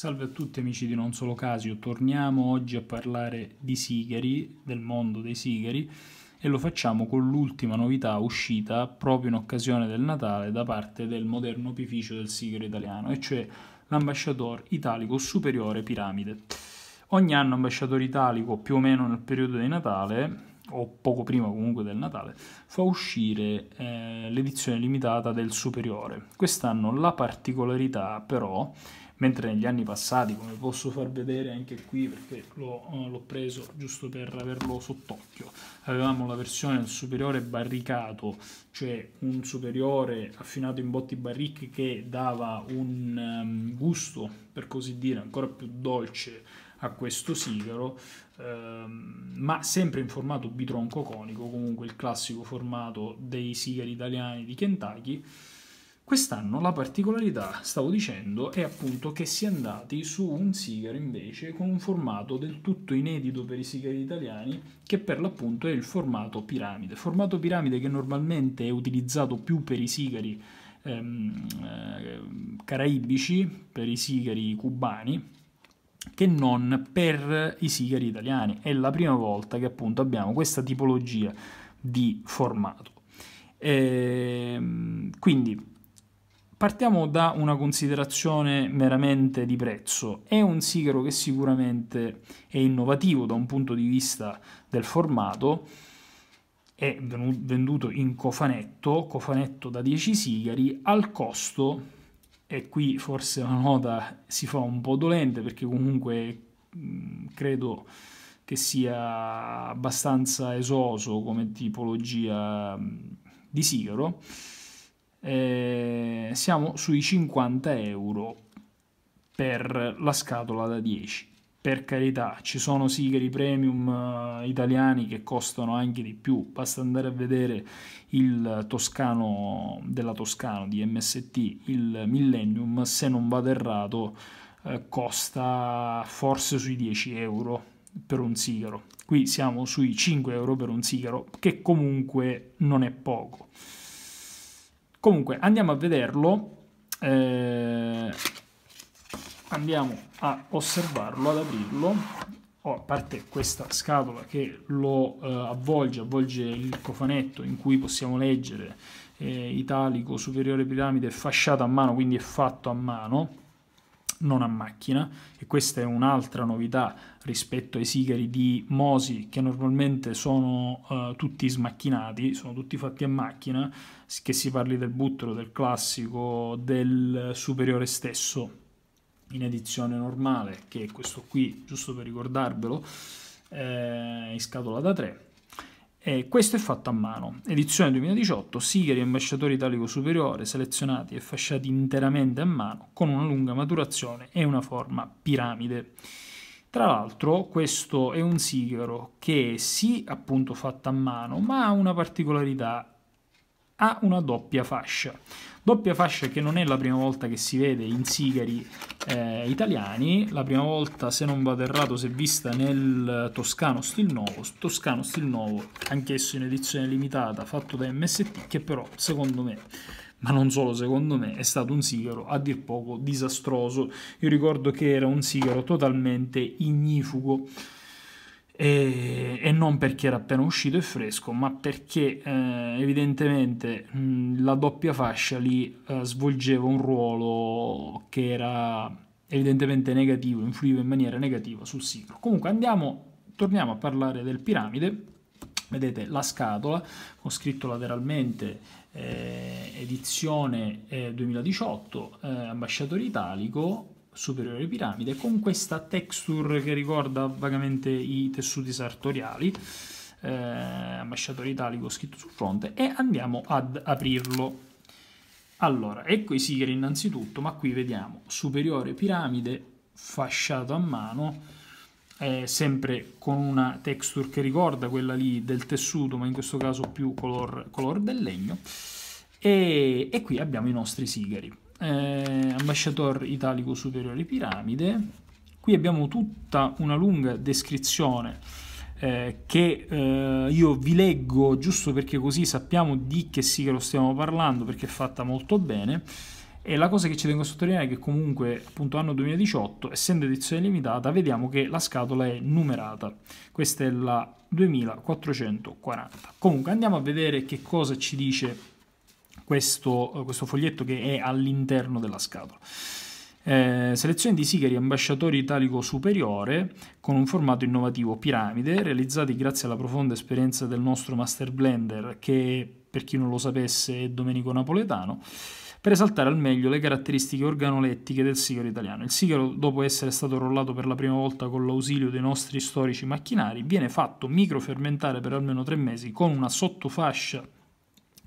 Salve a tutti amici di Non Solo Casio, torniamo oggi a parlare di sigari, del mondo dei sigari e lo facciamo con l'ultima novità uscita proprio in occasione del Natale da parte del moderno opificio del sigaro italiano, e cioè l'ambasciatore italico superiore Piramide. Ogni anno ambasciatore italico, più o meno nel periodo di Natale, o poco prima comunque del Natale, fa uscire eh, l'edizione limitata del superiore. Quest'anno la particolarità però mentre negli anni passati, come posso far vedere anche qui perché eh, l'ho preso giusto per averlo sott'occhio, avevamo la versione del superiore barricato, cioè un superiore affinato in botti barrique che dava un ehm, gusto, per così dire, ancora più dolce a questo sigaro, ehm, ma sempre in formato bitronco conico, comunque il classico formato dei sigari italiani di Kentucky, Quest'anno la particolarità, stavo dicendo, è appunto che si è andati su un sigaro invece con un formato del tutto inedito per i sigari italiani, che per l'appunto è il formato piramide. Formato piramide che normalmente è utilizzato più per i sigari ehm, eh, caraibici, per i sigari cubani, che non per i sigari italiani. È la prima volta che appunto abbiamo questa tipologia di formato. Ehm, quindi Partiamo da una considerazione meramente di prezzo. È un sigaro che sicuramente è innovativo da un punto di vista del formato, è venduto in cofanetto, cofanetto da 10 sigari, al costo, e qui forse la nota si fa un po' dolente perché comunque credo che sia abbastanza esoso come tipologia di sigaro, eh, siamo sui 50 euro per la scatola da 10 per carità ci sono sigari premium eh, italiani che costano anche di più basta andare a vedere il toscano della toscano di mst il millennium se non vado errato eh, costa forse sui 10 euro per un sigaro qui siamo sui 5 euro per un sigaro che comunque non è poco Comunque andiamo a vederlo, eh, andiamo a osservarlo, ad aprirlo. Oh, a parte questa scatola che lo eh, avvolge, avvolge il cofanetto in cui possiamo leggere eh, italico, superiore piramide, fasciato a mano, quindi è fatto a mano non a macchina e questa è un'altra novità rispetto ai sigari di Mosi che normalmente sono uh, tutti smacchinati, sono tutti fatti a macchina, che si parli del buttero, del classico, del superiore stesso in edizione normale, che è questo qui, giusto per ricordarvelo, eh, in scatola da 3 eh, questo è fatto a mano, edizione 2018, sigari e ambasciatori italico superiore selezionati e fasciati interamente a mano con una lunga maturazione e una forma piramide. Tra l'altro questo è un sigaro che è sì appunto fatto a mano, ma ha una particolarità ha una doppia fascia. Doppia fascia che non è la prima volta che si vede in sigari eh, italiani, la prima volta, se non vado errato, si è vista nel Toscano Stil Novo, Toscano Stil Novo, anch'esso in edizione limitata, fatto da MST, che però, secondo me, ma non solo secondo me, è stato un sigaro a dir poco disastroso. Io ricordo che era un sigaro totalmente ignifugo, e, e, non perché era appena uscito e fresco, ma perché eh, evidentemente mh, la doppia fascia lì eh, svolgeva un ruolo che era evidentemente negativo, influiva in maniera negativa sul sigaro. Comunque andiamo, torniamo a parlare del piramide, vedete la scatola con scritto lateralmente eh, edizione 2018, eh, eh, ambasciatore italico, superiore piramide con questa texture che ricorda vagamente i tessuti sartoriali eh, ambasciatore italico scritto sul fronte e andiamo ad aprirlo allora ecco i sigari innanzitutto ma qui vediamo superiore piramide fasciato a mano eh, sempre con una texture che ricorda quella lì del tessuto ma in questo caso più color, color del legno e, e qui abbiamo i nostri sigari eh, ambasciatore italico superiore piramide. Qui abbiamo tutta una lunga descrizione eh, che eh, io vi leggo giusto perché così sappiamo di che sì che lo stiamo parlando perché è fatta molto bene e la cosa che ci tengo a sottolineare è che comunque appunto anno 2018 essendo edizione limitata vediamo che la scatola è numerata questa è la 2440 comunque andiamo a vedere che cosa ci dice questo, questo foglietto che è all'interno della scatola. Eh, selezione di sigari ambasciatori italico superiore con un formato innovativo piramide, realizzati grazie alla profonda esperienza del nostro master blender che per chi non lo sapesse è Domenico Napoletano per esaltare al meglio le caratteristiche organolettiche del sigaro italiano. Il sigaro, dopo essere stato rollato per la prima volta con l'ausilio dei nostri storici macchinari, viene fatto microfermentare per almeno tre mesi con una sottofascia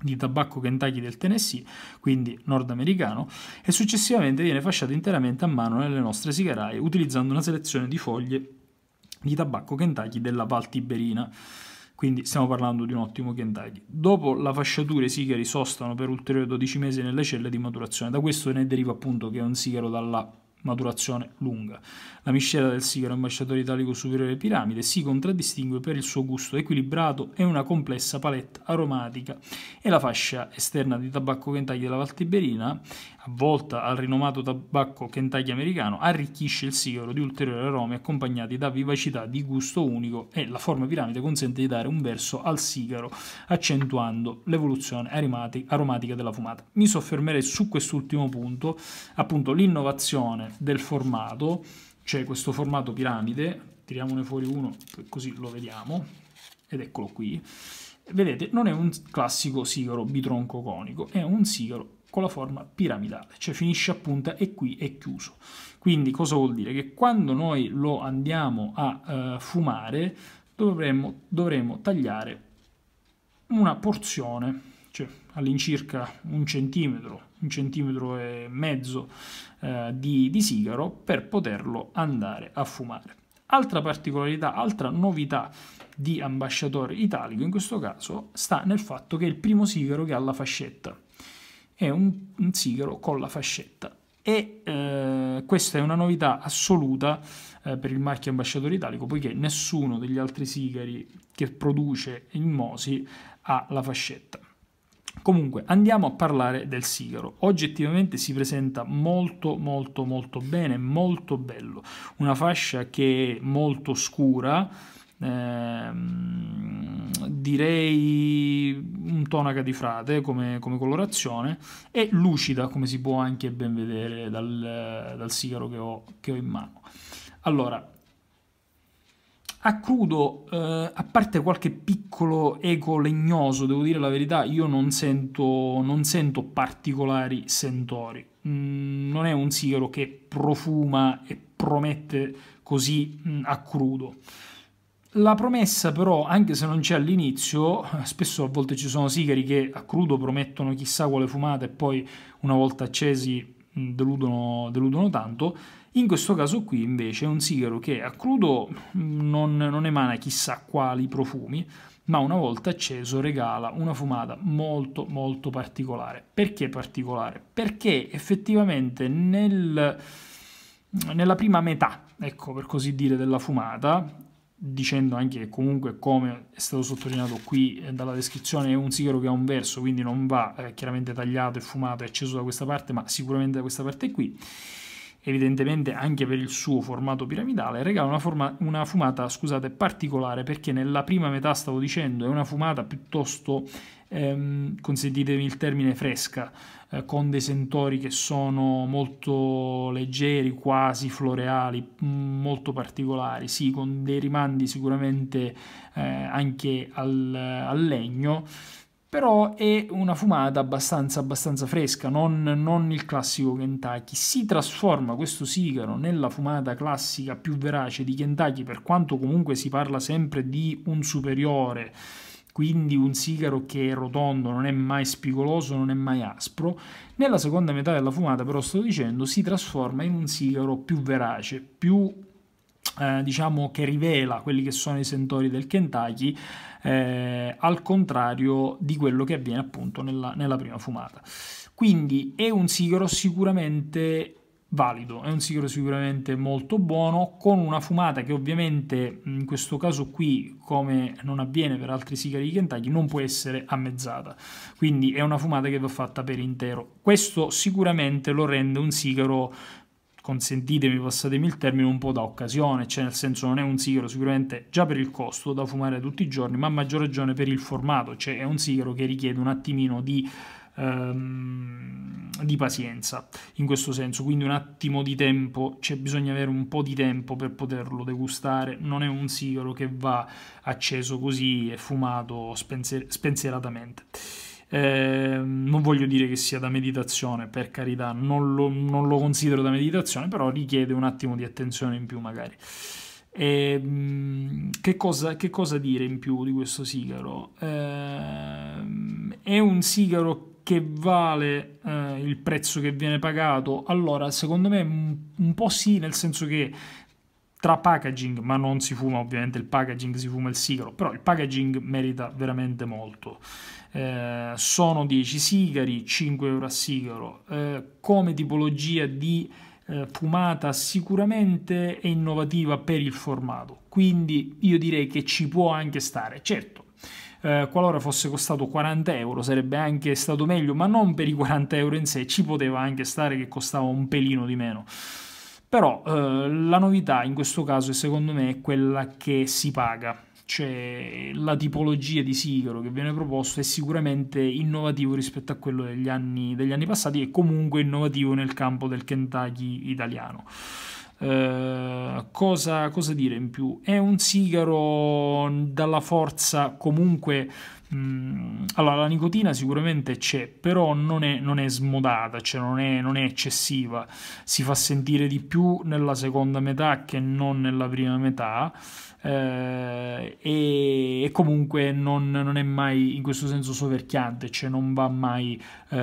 di tabacco Kentucky del Tennessee, quindi nordamericano, e successivamente viene fasciato interamente a mano nelle nostre sigarai utilizzando una selezione di foglie di tabacco Kentucky della Val Tiberina. Quindi stiamo parlando di un ottimo Kentucky. Dopo la fasciatura i sigari sostano per ulteriori 12 mesi nelle celle di maturazione. Da questo ne deriva appunto che è un sigaro dalla maturazione lunga. La miscela del sigaro ambasciatore italico superiore piramide si contraddistingue per il suo gusto equilibrato e una complessa palette aromatica e la fascia esterna di tabacco Kentucky della Valtiberina, avvolta al rinomato tabacco Kentucky americano, arricchisce il sigaro di ulteriori aromi accompagnati da vivacità di gusto unico e la forma piramide consente di dare un verso al sigaro, accentuando l'evoluzione aromatica della fumata. Mi soffermerei su quest'ultimo punto, appunto l'innovazione del formato, c'è questo formato piramide, tiriamone fuori uno così lo vediamo, ed eccolo qui. Vedete, non è un classico sigaro bitronco conico, è un sigaro con la forma piramidale, cioè finisce a punta e qui è chiuso. Quindi cosa vuol dire? Che quando noi lo andiamo a uh, fumare dovremmo, dovremmo tagliare una porzione, cioè all'incirca un centimetro un centimetro e mezzo eh, di, di sigaro per poterlo andare a fumare. Altra particolarità, altra novità di ambasciatore italico in questo caso sta nel fatto che è il primo sigaro che ha la fascetta. È un, un sigaro con la fascetta e eh, questa è una novità assoluta eh, per il marchio ambasciatore italico poiché nessuno degli altri sigari che produce il Mosi ha la fascetta. Comunque andiamo a parlare del sigaro. Oggettivamente si presenta molto molto molto bene, molto bello. Una fascia che è molto scura, ehm, direi un tonaca di frate come, come, colorazione e lucida come si può anche ben vedere dal, dal sigaro che ho, che ho in mano. Allora, a crudo, eh, a parte qualche piccolo eco legnoso, devo dire la verità, io non sento, non sento particolari sentori. Mm, non è un sigaro che profuma e promette così mm, a crudo. La promessa però, anche se non c'è all'inizio, eh, spesso a volte ci sono sigari che a crudo promettono chissà quale fumata e poi una volta accesi deludono, deludono tanto. In questo caso qui invece è un sigaro che a crudo non, non, emana chissà quali profumi, ma una volta acceso regala una fumata molto molto particolare. Perché particolare? Perché effettivamente nel, nella prima metà, ecco per così dire, della fumata dicendo anche che comunque come è stato sottolineato qui eh, dalla descrizione è un sigaro che ha un verso quindi non va eh, chiaramente tagliato e fumato e acceso da questa parte ma sicuramente da questa parte qui evidentemente anche per il suo formato piramidale regala una, forma, una fumata scusate particolare perché nella prima metà stavo dicendo è una fumata piuttosto ehm, consentitemi il termine, fresca, eh, con dei sentori che sono molto leggeri, quasi floreali, mm, molto particolari, sì, con dei rimandi sicuramente eh, anche al, al legno però è una fumata abbastanza, abbastanza fresca, non, non, il classico Kentucky. Si trasforma questo sigaro nella fumata classica più verace di Kentucky, per quanto comunque si parla sempre di un superiore quindi un sigaro che è rotondo, non è mai spigoloso, non è mai aspro. Nella seconda metà della fumata, però sto dicendo, si trasforma in un sigaro più verace, più eh, diciamo che rivela quelli che sono i sentori del Kentucky, eh, al contrario di quello che avviene appunto nella, nella prima fumata. Quindi è un sigaro sicuramente valido, è un sigaro sicuramente molto buono, con una fumata che ovviamente in questo caso qui, come non avviene per altri sigari di Kentucky, non può essere ammezzata, quindi è una fumata che va fatta per intero. Questo sicuramente lo rende un sigaro consentitemi, passatemi il termine, un po' da occasione, cioè nel senso non è un sigaro sicuramente già per il costo da fumare tutti i giorni, ma a maggior ragione per il formato, cioè è un sigaro che richiede un attimino di ehm, di pazienza in questo senso, quindi un attimo di tempo, cioè bisogna avere un po' di tempo per poterlo degustare, non è un sigaro che va acceso così e fumato spensier spensieratamente. Eh, non voglio dire che sia da meditazione, per carità, non lo, non lo, considero da meditazione, però richiede un attimo di attenzione in più magari. Eh, che, cosa, che, cosa, dire in più di questo sigaro? Eh, è un sigaro che vale eh, il prezzo che viene pagato? Allora, secondo me un, un po' sì, nel senso che tra packaging, ma non si fuma ovviamente il packaging, si fuma il sigaro, però il packaging merita veramente molto. Eh, sono 10 sigari, 5 euro a sigaro. Eh, come tipologia di eh, fumata sicuramente è innovativa per il formato, quindi io direi che ci può anche stare. Certo, eh, qualora fosse costato 40 euro sarebbe anche stato meglio, ma non per i 40 euro in sé, ci poteva anche stare che costava un pelino di meno. Però eh, la novità in questo caso è secondo me quella che si paga cioè la tipologia di sigaro che viene proposto è sicuramente innovativo rispetto a quello degli anni, degli anni passati e comunque innovativo nel campo del Kentucky italiano. Eh, cosa, cosa, dire in più? È un sigaro dalla forza comunque... Mm, allora, la nicotina sicuramente c'è, però non è, non è smodata, cioè non è, non è eccessiva. Si fa sentire di più nella seconda metà che non nella prima metà. Eh, e, comunque non, non, è mai in questo senso soverchiante, cioè non va mai eh,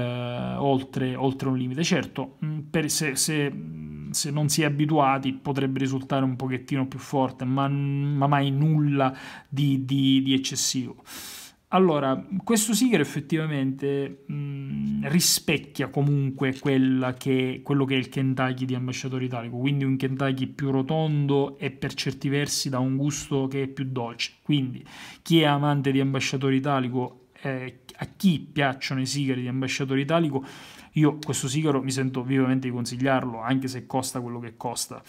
oltre, oltre, un limite. Certo, mm, per, se, se, mm, se, non si è abituati potrebbe risultare un pochettino più forte, ma, ma mai nulla di, di, di eccessivo. Allora, questo sigaro effettivamente mh, mm, rispecchia comunque che, quello che è il Kentucky di ambasciatore italico, quindi un Kentucky più rotondo e per certi versi da un gusto che è più dolce. Quindi chi è amante di ambasciatore italico, eh, a chi piacciono i sigari di ambasciatore italico, io questo sigaro mi sento vivamente di consigliarlo, anche se costa quello che costa.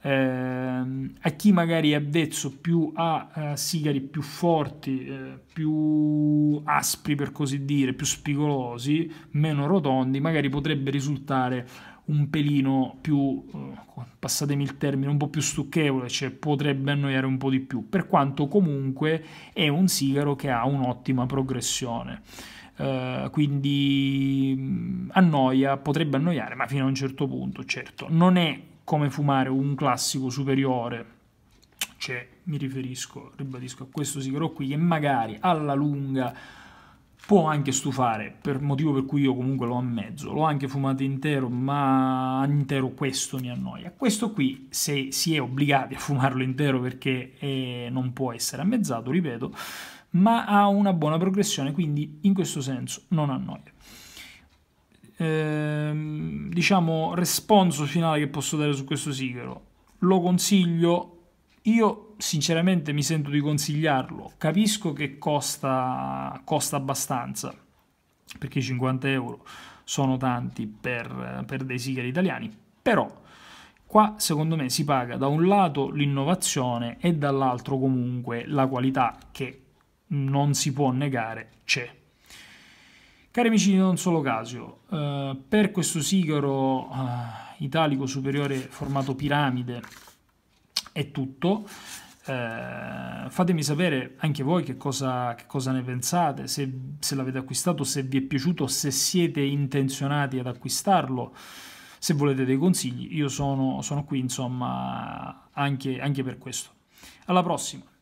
Eh, a chi magari è avvezzo più a eh, sigari più forti, eh, più aspri per così dire, più spigolosi, meno rotondi, magari potrebbe risultare un pelino più, eh, passatemi il termine, un po' più stucchevole, cioè potrebbe annoiare un po' di più, per quanto comunque è un sigaro che ha un'ottima progressione. Eh, quindi mm, annoia, potrebbe annoiare, ma fino a un certo punto, certo. Non è come fumare un classico superiore, cioè mi riferisco, ribadisco, a questo sigaro qui, che magari alla lunga può anche stufare, per motivo per cui io comunque l'ho a mezzo, l'ho anche fumato intero, ma intero questo mi annoia. Questo qui, se si è obbligati a fumarlo intero perché eh, non può essere ammezzato, ripeto, ma ha una buona progressione, quindi in questo senso non annoia. Ehm, diciamo, responso finale che posso dare su questo sigaro, lo consiglio, io sinceramente mi sento di consigliarlo, capisco che costa, costa abbastanza, perché 50 euro sono tanti per, per dei sigari italiani, però... Qua secondo me si paga da un lato l'innovazione e dall'altro comunque la qualità che non si può negare, c'è. Cari amici di Non Solo Casio, eh, per questo sigaro eh, italico superiore formato piramide è tutto. Eh, fatemi sapere anche voi che cosa, che cosa ne pensate, se, se l'avete acquistato, se vi è piaciuto, se siete intenzionati ad acquistarlo, se volete dei consigli. Io sono, sono qui, insomma, anche, anche per questo. Alla prossima!